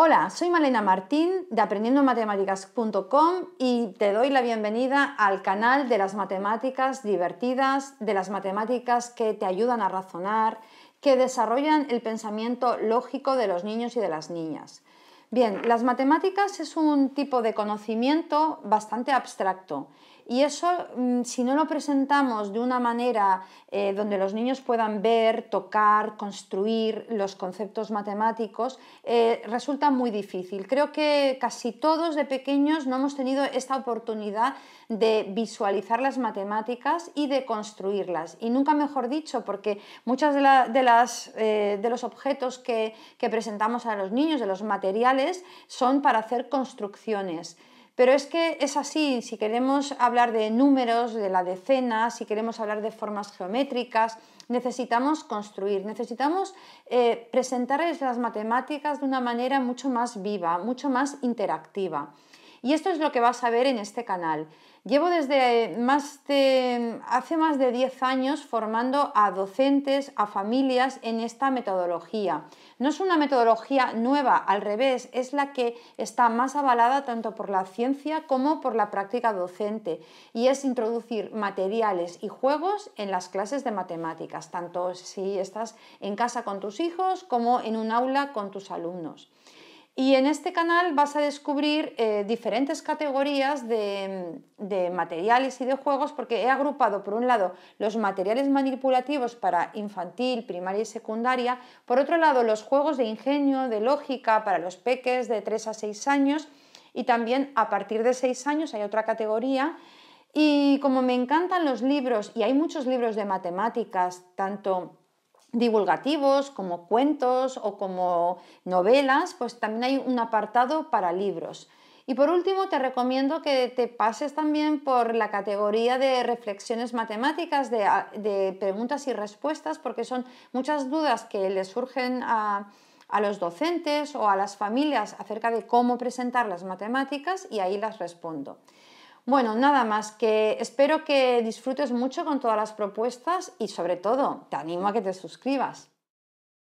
Hola, soy Malena Martín de aprendiendomatemáticas.com y te doy la bienvenida al canal de las matemáticas divertidas, de las matemáticas que te ayudan a razonar, que desarrollan el pensamiento lógico de los niños y de las niñas. Bien, las matemáticas es un tipo de conocimiento bastante abstracto y eso, mm, si no lo presentamos de una manera eh, donde los niños puedan ver, tocar, construir los conceptos matemáticos, eh, resulta muy difícil. Creo que casi todos de pequeños no hemos tenido esta oportunidad de visualizar las matemáticas y de construirlas. Y nunca mejor dicho, porque muchas de, eh, de los objetos que presentamos a los niños, de los materiales, son para hacer construcciones. Pero es que es así, si queremos hablar de números, de la decena, si queremos hablar de formas geométricas, necesitamos construir, necesitamos eh, presentar las matemáticas de una manera mucho más viva, mucho más interactiva. Y esto es lo que vas a ver en este canal. Llevo desde hace más de 10 años formando a docentes, a familias en esta metodología. No es una metodología nueva, al revés, es la que está más avalada tanto por la ciencia como por la práctica docente y es introducir materiales y juegos en las clases de matemáticas, tanto si estás en casa con tus hijos como en un aula con tus alumnos. Y en este canal vas a descubrir eh, diferentes categorías de, mm, de, materiales y de juegos porque he agrupado por un lado los materiales manipulativos para infantil, primaria y secundaria, por otro lado los juegos de ingenio, de lógica para los peques de 3 a 6 años y también a partir de 6 años hay otra categoría. Y como me encantan los libros y hay muchos libros de matemáticas, tanto divulgativos, como cuentos o como novelas, pues también hay un apartado para libros. Y por último, te recomiendo que te pases también por la categoría de reflexiones matemáticas, de, ah, preguntas y respuestas, porque son muchas dudas que le surgen a, a los docentes o a las familias acerca de cómo presentar las matemáticas y ahí las respondo. Bueno, nada más que espero que disfrutes mucho con todas las propuestas y sobre todo te animo a que te suscribas.